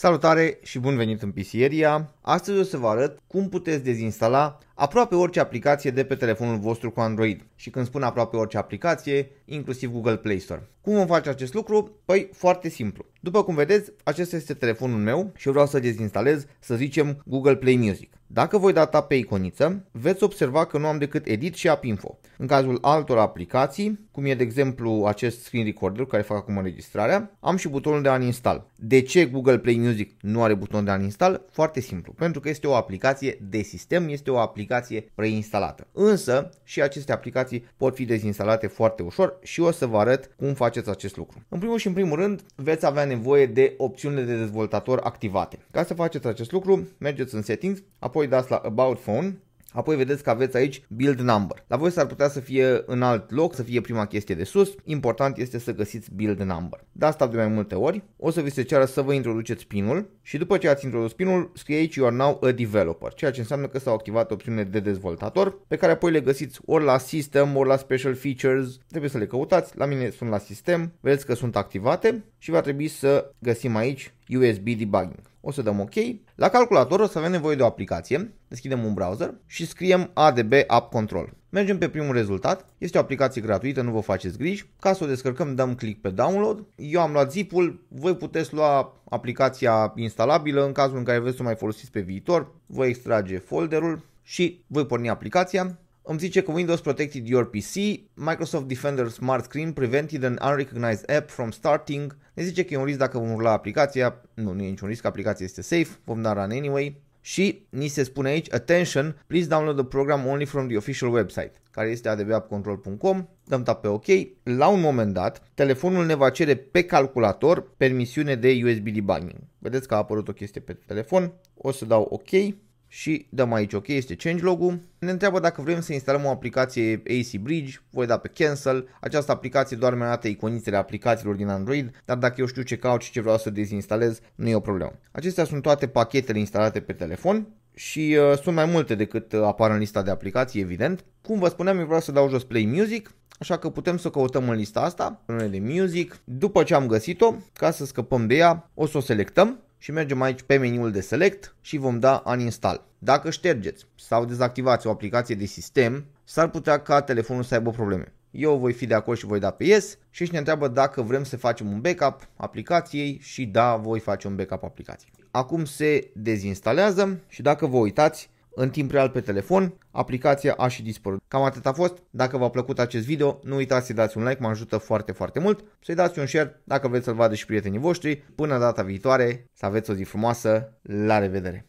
Salutare și bun venit în Pisieria! Astăzi o să vă arăt cum puteți dezinstala aproape orice aplicație de pe telefonul vostru cu Android și când spun aproape orice aplicație, inclusiv Google Play Store. Cum vom face acest lucru? Păi foarte simplu. După cum vedeți, acesta este telefonul meu și vreau să dezinstalez, să zicem, Google Play Music. Dacă voi data pe iconiță, veți observa că nu am decât Edit și App Info. În cazul altor aplicații, cum e de exemplu acest screen recorder care fac acum înregistrarea, am și butonul de uninstall. De ce Google Play Music nu are buton de uninstall? Foarte simplu pentru că este o aplicație de sistem, este o aplicație preinstalată. Însă și aceste aplicații pot fi dezinstalate foarte ușor și o să vă arăt cum faceți acest lucru. În primul și în primul rând veți avea nevoie de opțiunile de dezvoltator activate. Ca să faceți acest lucru, mergeți în settings, apoi dați la About Phone, Apoi vedeți că aveți aici build number. La voi s-ar putea să fie în alt loc, să fie prima chestie de sus. Important este să găsiți build number. De asta de mai multe ori. O să vi se ceară să vă introduceți pinul și după ce ați introdus pinul, scrie aici you are now a developer, ceea ce înseamnă că s-au activat opțiunile de dezvoltator, pe care apoi le găsiți ori la system, ori la special features. Trebuie să le căutați. La mine sunt la sistem. Vedeți că sunt activate și va trebui să găsim aici USB debugging o să dăm OK. La calculator o să avem nevoie de o aplicație, deschidem un browser și scriem ADB App Control. Mergem pe primul rezultat, este o aplicație gratuită, nu vă faceți griji. Ca să o descărcăm dăm click pe download, eu am luat zip-ul, voi puteți lua aplicația instalabilă în cazul în care vreți să o mai folosiți pe viitor, voi extrage folderul și voi porni aplicația îmi zice că Windows protected your PC, Microsoft Defender Smart Screen prevented an unrecognized app from starting, ne zice că e un risc dacă vom urla aplicația, nu, nu e niciun risc, aplicația este safe, vom da run anyway, și ni se spune aici, attention, please download the program only from the official website, care este adbapcontrol.com, dăm tap pe OK. La un moment dat, telefonul ne va cere pe calculator permisiune de USB debugging. Vedeți că a apărut o chestie pe telefon, o să dau OK și dăm aici ok, este change ul Ne întreabă dacă vrem să instalăm o aplicație AC Bridge, voi da pe cancel. Această aplicație doar mi arată iconițele aplicațiilor din Android, dar dacă eu știu ce caut și ce vreau să dezinstalez, nu e o problemă. Acestea sunt toate pachetele instalate pe telefon și uh, sunt mai multe decât uh, apar în lista de aplicații, evident. Cum vă spuneam, eu vreau să dau jos Play Music, Așa că putem să căutăm în lista asta, până de music. După ce am găsit-o, ca să scăpăm de ea, o să o selectăm și mergem aici pe meniul de Select și vom da Uninstall. Dacă ștergeți sau dezactivați o aplicație de sistem, s-ar putea ca telefonul să aibă probleme. Eu voi fi de acord și voi da pe Yes și își ne întreabă dacă vrem să facem un backup aplicației și da, voi face un backup aplicației. Acum se dezinstalează și dacă vă uitați, în timp real pe telefon, aplicația a și dispărut. Cam atât a fost. Dacă v-a plăcut acest video, nu uitați să dați un like, mă ajută foarte, foarte mult. Să-i dați un share dacă vreți să-l vadă și prietenii voștri. Până data viitoare, să aveți o zi frumoasă. La revedere!